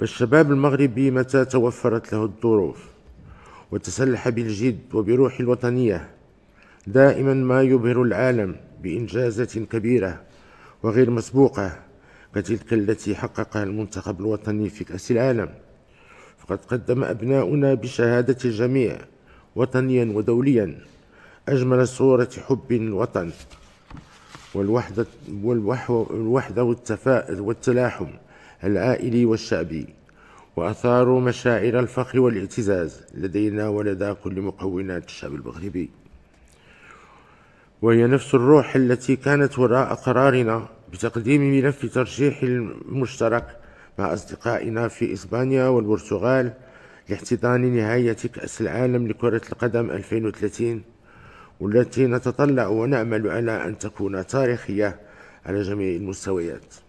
فالشباب المغربي متى توفرت له الظروف وتسلح بالجد وبروح الوطنية دائما ما يبهر العالم بإنجازات كبيرة وغير مسبوقة كتلك التي حققها المنتخب الوطني في كأس العالم فقد قدم أبناؤنا بشهادة الجميع وطنيا ودوليا أجمل صورة حب الوطن والوحدة, والوحدة والتفاءل والتلاحم العائلي والشعبي وأثاروا مشاعر الفخر والاعتزاز لدينا ولدى كل مكونات الشعب المغربي وهي نفس الروح التي كانت وراء قرارنا بتقديم ملف ترشيح المشترك مع أصدقائنا في إسبانيا والبرتغال لاحتضان نهاية كأس العالم لكرة القدم 2030 والتي نتطلع ونأمل على أن تكون تاريخية على جميع المستويات